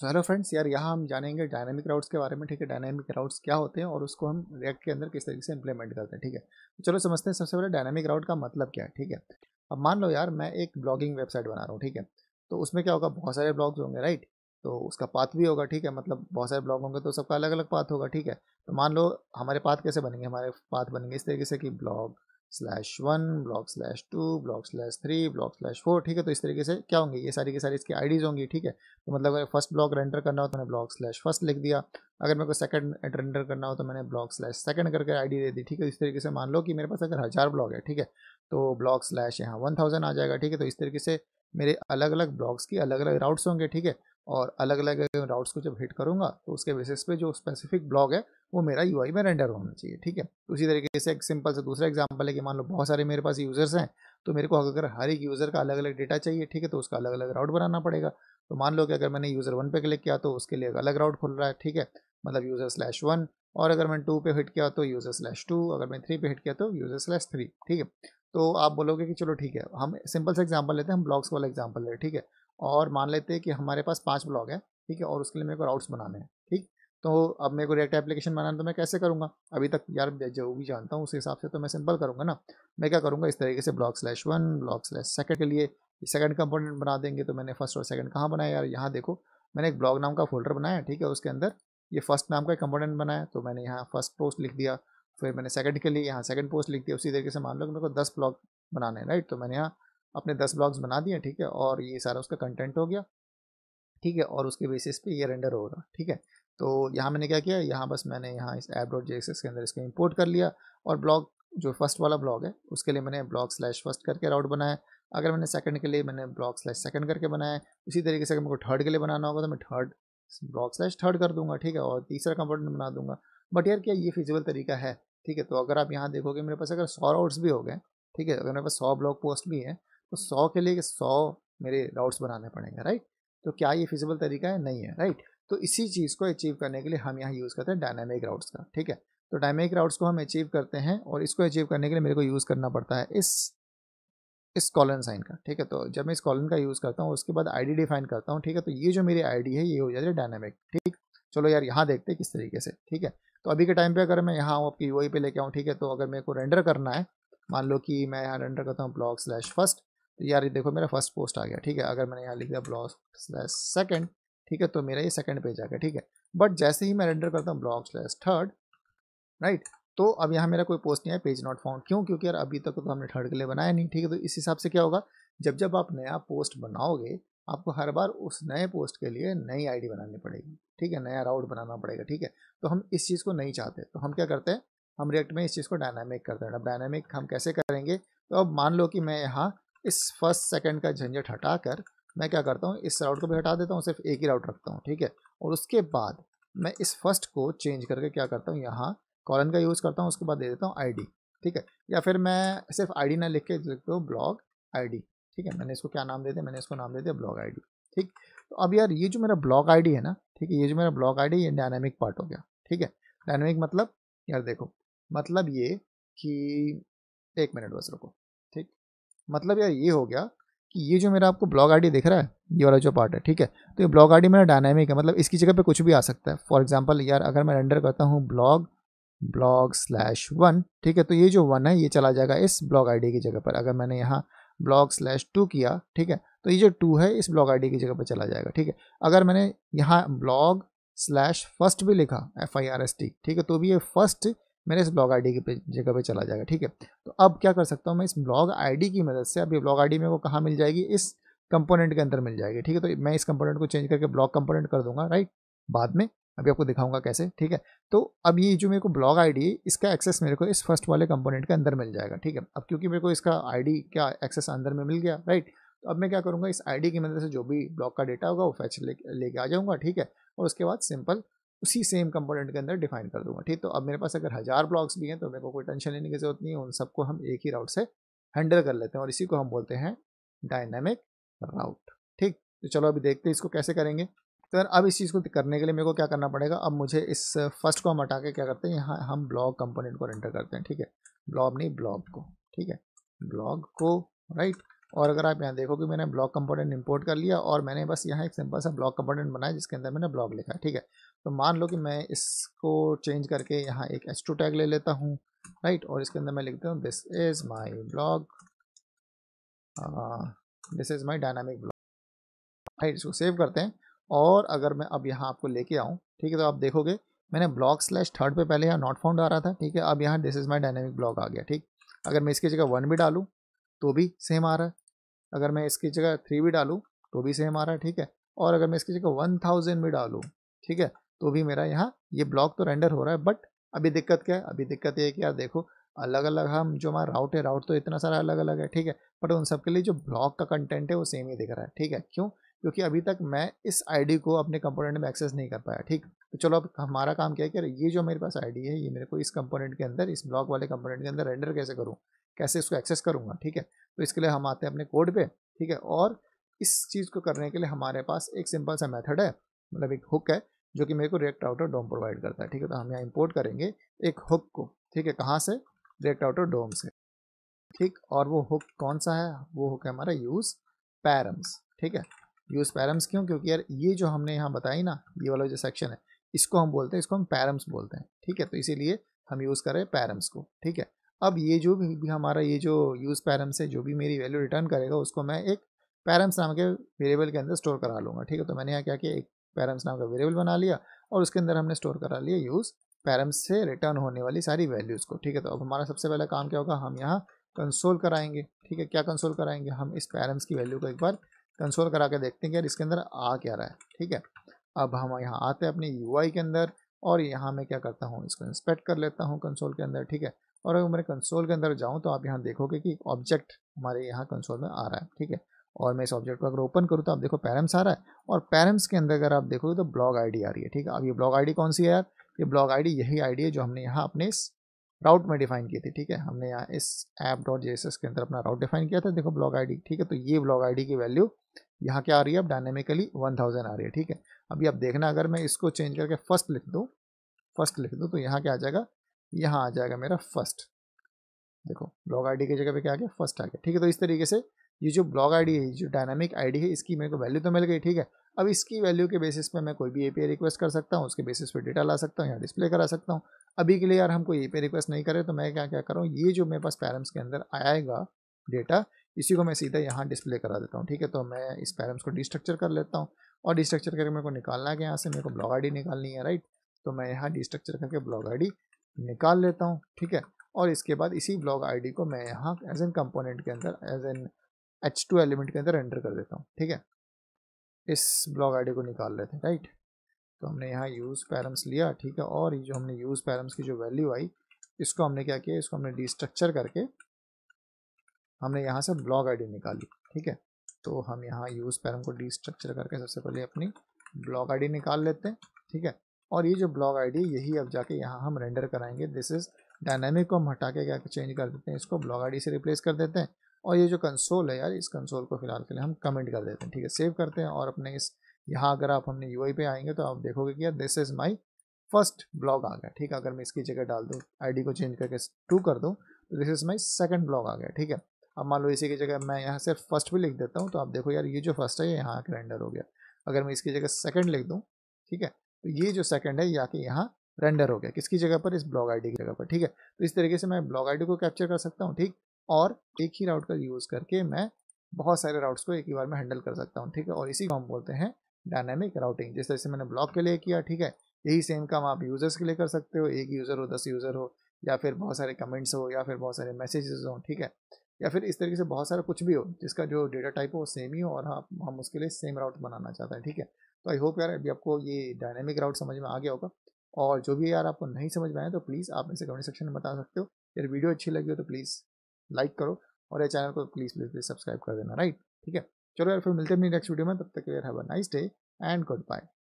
तो hello friends यार यहाँ हम जानेंगे डायनेमिक राउट्स के बारे में ठीक है डायनेमिक राउट्स क्या होते हैं और उसको हम रिएक्ट के अंदर किस तरीके से इंप्लीमेंट करते हैं ठीक है तो चलो समझते हैं सबसे पहले डायनेमिक राउट का मतलब क्या है ठीक है अब मान लो यार मैं एक ब्लॉगिंग वेबसाइट बना रहा हूँ ठीक है तो उसमें क्या होगा बहुत सारे ब्लॉग्स होंगे राइट तो उसका पाथ भी होगा ठीक है मतलब बहुत सारे ब्लॉग होंगे तो सबका अलग अलग पाथ होगा ठीक है तो मान लो हमारे पाथ कैसे बनेंगे हमारे पाथ बनेंगे इस तरीके से कि blog slash one block slash two block slash three block slash four ठीक है तो इस तरीके से क्या होंगे ये सारी की सारी इसकी आईडीज़ होंगी ठीक है तो मतलब अगर फर्स्ट ब्लॉक एंटर करना हो तो मैंने ब्लॉक स्लैश फर्स्ट लिख दिया अगर मेरे को सेकंड एंटर करना हो तो मैंने ब्लॉक स्लैश सेकंड करके आईडी दे दी ठीक है तो इस तरीके से मान लो कि मेरे पास अगर हज़ार ब्लॉक है ठीक है तो ब्लॉक स्लैश यहाँ वन थाउजेंड आ जाएगा ठीक है तो इस तरीके से मेरे अलग अलग ब्लॉक्स की अलग अलग राउट्स होंगे ठीक है और अलग अलग राउट्स को जब हिट करूँगा तो उसके बेसिस पे जो स्पेसिफिक ब्लॉग है वो मेरा यू में रेंडर होना चाहिए ठीक है उसी तरीके से एक सिंपल से दूसरा एग्जाम्पल है कि मान लो बहुत सारे मेरे पास यूज़र्स हैं तो मेरे को अगर हर एक यूज़र का अलग अलग डेटा चाहिए ठीक है तो उसका अलग अलग राउट बनाना पड़ेगा तो मान लो कि अगर मैंने यूज़र वन पे क्लिक किया तो उसके लिए अलग राउट खुल रहा है ठीक है मतलब यूज़र स्लैश वन और अगर मैंने टू पे हिट किया तो यूज़र स्लैश टू अगर मैं थ्री पे हिट किया तो यूज़र स्लैश थ्री ठीक है तो आप बोलोगे कि चलो ठीक है हम सिंपल से एग्जाम्पल लेते हैं हम ब्लॉग्स वाला एग्जाम्पल लेते हैं ठीक है और मान लेते हैं कि हमारे पास पाँच ब्लॉग है ठीक है और उसके लिए मेरे को राउट्स बनाने हैं ठीक है तो अब मेरे को रिएक्ट एप्लीकेशन बनाना तो मैं कैसे करूँगा अभी तक यार जो भी जानता हूँ उस हिसाब से तो मैं सिंपल करूँगा ना मैं क्या करूँगा इस तरीके से block slash one block slash second के लिए सेकंड कंपोनेंट बना देंगे तो मैंने फर्स्ट और सेकंड कहाँ बनाया यार यहाँ देखो मैंने एक ब्लॉग नाम का फोल्डर बनाया ठीक है उसके अंदर ये फर्स्ट नाम का कंपोनेंट बनाया तो मैंने यहाँ फर्स्ट पोस्ट लिख दिया फिर मैंने सेकंड के लिए यहाँ सेकंड पोस्ट लिख दिया उसी तरीके से मान लो कि मेरे को दस ब्लॉग बनाने हैं राइट तो मैंने यहाँ अपने दस ब्लॉग्स बना दिए ठीक है और ये सारा उसका कंटेंट हो गया ठीक है और उसके बेसिस पे ये रेंडर होगा ठीक है तो यहाँ मैंने क्या किया यहाँ बस मैंने यहाँ इस ऐप डॉट जे के अंदर इसको इम्पोर्ट कर लिया और ब्लॉग जो फर्स्ट वाला ब्लॉग है उसके लिए मैंने ब्लॉग स्लैश फर्स्ट करके राउट बनाया अगर मैंने सेकंड के लिए मैंने ब्लॉग स्लैश सेकंड करके बनाया उसी तरीके से अगर मेरे को थर्ड के लिए बनाना होगा तो मैं थर्ड ब्लॉग स्लैश थर्ड कर दूंगा ठीक है और तीसरा कंपोनेंट बना दूंगा बट यार क्या ये फिजिबल तरीका है ठीक है तो अगर आप यहाँ देखोगे मेरे पास अगर सौ राउट्स भी हो गए ठीक है अगर मेरे पास सौ ब्लॉग पोस्ट भी हैं तो सौ के लिए सौ मेरे राउट्स बनाने पड़ेंगे राइट तो क्या ये फिजिबल तरीका है नहीं है राइट तो इसी चीज़ को अचीव करने के लिए हम यहाँ यूज़ करते हैं डायनामिक राउट्स का ठीक है तो डायनामिक राउट्स को हम अचीव करते हैं और इसको अचीव करने के लिए मेरे को यूज़ करना पड़ता है इस इस कॉलन साइन का ठीक है तो जब मैं इस कॉलन का यूज़ करता हूँ उसके बाद आईडी डिफाइन करता हूँ ठीक है तो ये जो मेरी आईडी है ये हो जाती है डायनामिक ठीक चलो यार यहाँ देखते हैं किस तरीके से ठीक है तो अभी के टाइम पे अगर मैं यहाँ आऊँ आपकी यू पे लेके आऊँ ठीक है तो अगर मेरे को रेंडर करना है मान लो कि मैं यहाँ रेंडर करता हूँ ब्लॉग स्लैश फर्स्ट तो यार देखो मेरा फर्स्ट पोस्ट आ गया ठीक है अगर मैंने यहाँ लिख दिया ब्लॉग स्लैश सेकेंड ठीक है तो मेरा ये सेकंड पेज आ गया ठीक है बट जैसे ही मैं रेंडर करता हूँ ब्लॉग स्लैस थर्ड राइट तो अब यहाँ मेरा कोई पोस्ट नहीं है पेज नॉट फाउंड क्यों क्योंकि यार अभी तक तो हमने थर्ड के लिए बनाया नहीं ठीक है तो इस हिसाब से क्या होगा जब जब आप नया पोस्ट बनाओगे आपको हर बार उस नए पोस्ट के लिए नई आईडी बनानी पड़ेगी ठीक है नया राउट बनाना पड़ेगा ठीक है तो हम इस चीज़ को नहीं चाहते तो हम क्या करते हैं हम रिएक्ट में इस चीज़ को डायनामिक करते हैं अब डायनामिक हम कैसे करेंगे तो अब मान लो कि मैं यहाँ इस फर्स्ट सेकंड का झंझट हटा कर मैं क्या करता हूँ इस राउट को भी हटा देता हूँ सिर्फ एक ही राउट रखता हूँ ठीक है और उसके बाद मैं इस फर्स्ट को चेंज करके क्या करता हूँ यहाँ कॉलन का यूज़ करता हूँ उसके बाद दे देता हूँ आई ठीक है या फिर मैं सिर्फ आई ना लिख के देता हूँ ब्लॉग आई ठीक है मैंने इसको क्या नाम दे दिया मैंने इसको नाम दे दिया ब्लॉग आई ठीक तो अब यार ये जो मेरा ब्लॉग आई है ना ठीक है ये जो मेरा ब्लॉग आई ये डायनामिक पार्ट हो गया ठीक है डायनामिक मतलब यार देखो मतलब ये कि एक मिनट बस रुको ठीक मतलब यार ये हो गया कि ये जो मेरा आपको ब्लॉग आईडी दिख रहा है ये वाला जो पार्ट है ठीक है तो ये ब्लॉग आईडी मेरा डायनामिक है मतलब इसकी जगह पे कुछ भी आ सकता है फॉर एग्जांपल यार अगर मैं रेंडर करता हूँ ब्लॉग ब्लॉग स्लैश वन ठीक है तो ये जो वन है ये चला जाएगा इस ब्लॉग आईडी की जगह पर अगर मैंने यहाँ ब्लॉग स्लैश टू किया ठीक है तो ये जो टू है इस ब्लॉग आई की जगह पर चला जाएगा ठीक है अगर मैंने यहाँ ब्लॉग स्लैश फर्स्ट भी लिखा F I R S T ठीक है तो भी ये फर्स्ट मेरे इस ब्लॉग आईडी की जगह पे चला जाएगा ठीक है तो अब क्या कर सकता हूँ मैं इस ब्लॉग आईडी की मदद से अब ये ब्लॉग आईडी मेरे को कहाँ मिल जाएगी इस कंपोनेंट के अंदर मिल जाएगी ठीक है तो मैं इस कंपोनेंट को चेंज करके ब्लॉग कंपोनेंट कर दूंगा राइट बाद में अभी आपको दिखाऊंगा कैसे ठीक है तो अब ये जो मेरे को ब्लॉग आई है इसका एक्सेस मेरे को इस फर्स्ट वाले कंपोनेंट के अंदर मिल जाएगा ठीक है अब क्योंकि मेरे को इसका डी का एक्सेस अंदर में मिल गया राइट तो अब मैं क्या करूँगा इस डी की मदद से जो भी ब्लॉग का डेटा होगा वो फैच लेके ले आ जाऊँगा ठीक है और उसके बाद सिंपल उसी सेम कंपोनेंट के अंदर डिफाइन कर दूंगा ठीक तो अब मेरे पास अगर हज़ार ब्लॉक्स भी हैं तो मेरे को कोई टेंशन लेने की ज़रूरत नहीं है उन सबको हम एक ही राउट से हैंडल कर लेते हैं और इसी को हम बोलते हैं डायनेमिक राउट ठीक तो चलो अभी देखते हैं इसको कैसे करेंगे तो यार अब इस चीज़ को करने के लिए मेरे को क्या करना पड़ेगा अब मुझे इस फर्स्ट को हम हटा के क्या करते हैं यहाँ हम ब्लॉग कंपोनेंट को एंटर करते हैं ठीक है ब्लॉग नहीं ब्लॉग को ठीक है ब्लॉग को राइट और अगर आप यहाँ देखो कि मैंने ब्लॉक कंपोनेंट इंपोर्ट कर लिया और मैंने बस यहाँ एक सिंपल सा ब्लॉक कंपोनेंट बनाया जिसके अंदर मैंने ब्लॉक लिखा है ठीक है तो मान लो कि मैं इसको चेंज करके यहाँ एक एच टू टैग ले लेता हूँ राइट और इसके अंदर मैं लिखता हूँ this is my blog this is my dynamic blog right इसको सेव करते हैं और अगर मैं अब यहाँ आपको लेके आऊँ ठीक है तो आप देखोगे मैंने ब्लॉक स्लैश थर्ड पे पहले यहाँ नॉट फाउंड आ रहा था ठीक है अब यहाँ this is my dynamic blog आ गया ठीक अगर मैं इसकी जगह वन भी डालूँ तो भी सेम आ रहा है अगर मैं इसकी जगह थ्री भी डालूँ तो भी सेम आ रहा है ठीक है और अगर मैं इसकी जगह वन थाउजेंड भी डालूँ ठीक है तो भी मेरा यहाँ ये ब्लॉक तो रेंडर हो रहा है बट अभी दिक्कत क्या है अभी दिक्कत ये है कि यार देखो अलग अलग हम जो हमारा राउट है राउट तो इतना सारा अलग अलग है ठीक है बट उन सब के लिए जो ब्लॉक का कंटेंट है वो सेम ही दिख रहा है ठीक है क्यों क्योंकि अभी तक मैं इस आईडी को अपने कंपोनेंट में एक्सेस नहीं कर पाया ठीक तो चलो अब हमारा काम क्या है कि ये जो मेरे पास आईडी है ये मेरे को इस कंपोनेंट के अंदर इस ब्लॉक वाले कंपोनेंट के अंदर रेंडर कैसे करूँ कैसे इसको एक्सेस करूँगा ठीक है तो इसके लिए हम आते हैं अपने कोड पर ठीक है और इस चीज़ को करने के लिए हमारे पास एक सिंपल सा मेथड है मतलब एक हुक है जो कि मेरे को रेक्ट आउटर डोम प्रोवाइड करता है ठीक है तो हम यहाँ इम्पोर्ट करेंगे एक हुक को ठीक है कहाँ से रेक्ट आउटर डोम से ठीक और वो हुक कौन सा है वो हुक है हमारा यूज़ पैरम्स ठीक है यूज़ पैरम्स क्यों क्योंकि यार ये जो हमने यहाँ बताई ना ये वाला जो सेक्शन है इसको हम बोलते हैं इसको हम पैरम्स बोलते हैं ठीक है तो इसीलिए हम यूज़ करें पैरम्स को ठीक है अब ये जो भी हमारा ये जो यूज़ पैरम्स है जो भी मेरी वैल्यू रिटर्न करेगा उसको मैं एक पैरम्स नाम के वेरेबल के अंदर स्टोर करा लूँगा ठीक है तो मैंने यहाँ क्या किया एक पैरम्स नाम का वेरिएबल बना लिया और उसके अंदर हमने स्टोर करा लिया यूज़ पैरम्स से रिटर्न होने वाली सारी वैल्यूज़ को ठीक है तो अब हमारा सबसे पहला काम क्या होगा हम यहाँ कंसोल कराएंगे ठीक है क्या कंसोल कराएंगे हम इस पैरम्स की वैल्यू को एक बार कंसोल करा के देखते हैं कि इसके अंदर आ क्या रहा है ठीक है अब हम यहाँ आते हैं अपने यू के अंदर और यहाँ मैं क्या करता हूँ इसको इंस्पेक्ट कर लेता हूँ कंसोल के अंदर ठीक है और अगर मैं कंसोल के अंदर जाऊँ तो आप यहाँ देखोगे कि एक ऑब्जेक्ट हमारे यहाँ कंसोल में आ रहा है ठीक है और मैं इस ऑब्जेक्ट को अगर ओपन करूँ तो आप देखो पैरम्स आ रहा है और पैरम्स के अंदर अगर आप देखोगे तो ब्लॉग आई आ रही है ठीक है अब ये ब्लॉग आई कौन सी है यार ये ब्लॉग आई यही आई है जो हमने यहाँ अपने इस राउट में डिफाइन की थी ठीक है हमने यहाँ इस ऐप डॉट जे के अंदर अपना राउट डिफाइन किया था देखो ब्लॉग आईडी ठीक है तो ये ब्लॉग आईडी की वैल्यू यहाँ क्या आ रही है अब डायनेमिकली वन थाउजेंड आ रही है ठीक है अभी आप देखना अगर मैं इसको चेंज करके फर्स्ट लिख दूँ फर्स्ट लिख दूँ तो यहाँ क्या आ जाएगा यहाँ आ जाएगा मेरा फर्स्ट देखो ब्लॉग आईडी की जगह पे क्या आ गया फर्स्ट आ गया ठीक है तो इस तरीके से ये जो ब्लॉग आईडी है जो डायनामिक आईडी है इसकी मेरे को वैल्यू तो मिल गई ठीक है अब इसकी वैल्यू के बेसिस पे मैं कोई भी ए रिक्वेस्ट कर सकता हूँ उसके बेसिस पे डेटा ला सकता हूँ या डिस्प्ले करा सकता हूँ अभी के लिए यार कोई ए रिक्वेस्ट नहीं करें तो मैं क्या क्या करूँ ये जो मेरे पास पैरम्स के अंदर आएगा डेटा इसी को मैं सीधा यहाँ डिस्प्ले करा देता हूँ ठीक है तो मैं इस पैरम्स को डिस्ट्रक्चर कर लेता हूँ और डिस्ट्रक्चर करके मेरे को निकालना है कि यहाँ से मेरे को ब्लॉग आई निकालनी है राइट तो मैं यहाँ डिस्ट्रक्चर करके ब्लॉग आई निकाल लेता हूँ ठीक है और इसके बाद इसी ब्लॉग आईडी को मैं यहाँ एज एन कंपोनेंट के अंदर as an H two element के अंदर एंटर कर देता हूँ ठीक है इस ब्लॉग आईडी को निकाल लेते हैं राइट तो हमने यहाँ यूज़ पैरम्स लिया ठीक है और ये जो हमने यूज़ पैरम्स की जो वैल्यू आई इसको हमने क्या किया इसको हमने डिस्ट्रक्चर करके हमने यहाँ से ब्लॉग आईडी निकाली ठीक है तो हम यहाँ यूज़ पैरम को डिस्ट्रक्चर करके सबसे पहले अपनी ब्लॉग आई निकाल लेते हैं ठीक है और ये जो ब्लॉग आईडी यही अब जाके यहाँ हम रेंडर कराएंगे दिस इज़ डायनेमिक को हम हटा के क्या चेंज कर देते हैं इसको ब्लॉग आईडी से रिप्लेस कर देते हैं और ये जो कंसोल है यार इस कंसोल को फिलहाल के लिए हम कमेंट कर देते हैं ठीक है सेव करते हैं और अपने इस यहाँ अगर आप हमने यू पे आएंगे तो आप देखोगे कि यार this is my first blog आ गया ठीक है अगर मैं इसकी जगह डाल दूँ आई को चेंज करके टू कर दूँ तो this is my second blog आ गया ठीक है अब मान लो इसी की जगह मैं यहाँ से फर्स्ट भी लिख देता हूँ तो आप देखो यार ये जो फर्स्ट है ये यहाँ रेंडर हो गया अगर मैं इसकी जगह सेकंड लिख दूँ ठीक है तो ये जो सेकंड है ये आके यहाँ रेंडर हो गया किसकी जगह पर इस ब्लॉग आईडी की जगह पर ठीक है तो इस तरीके से मैं ब्लॉग आईडी को कैप्चर कर सकता हूँ ठीक और एक ही राउट का यूज़ करके मैं बहुत सारे राउट्स को एक ही बार में हैंडल कर सकता हूँ ठीक है और इसी को हम बोलते हैं डायनेमिक राउटिंग जिस तरह से मैंने ब्लॉग के लिए किया ठीक है यही सेम काम आप यूज़र्स के लिए कर सकते हो एक यूज़र हो दस यूज़र हो या फिर बहुत सारे कमेंट्स हो या फिर बहुत सारे मैसेजेस हो ठीक है या फिर इस तरीके से बहुत सारा कुछ भी हो जिसका जो डेटा टाइप हो सेम ही हो और हम हाँ, हम उसके लिए सेम राउट बनाना चाहते हैं ठीक है तो आई होप यार अभी आपको ये डायनेमिक राउट समझ में आ गया होगा और जो भी यार आपको नहीं समझ में आए तो प्लीज़ आप इसे कमेंट सेक्शन में बता सकते हो यार वीडियो अच्छी लगी हो तो प्लीज़ लाइक करो और ये चैनल को प्लीज़ प्लीज़ प्लीज़ सब्सक्राइब कर देना राइट ठीक है चलो यार फिर मिलते हैं अपनी नेक्स्ट वीडियो में तब तक यार have a nice day and good bye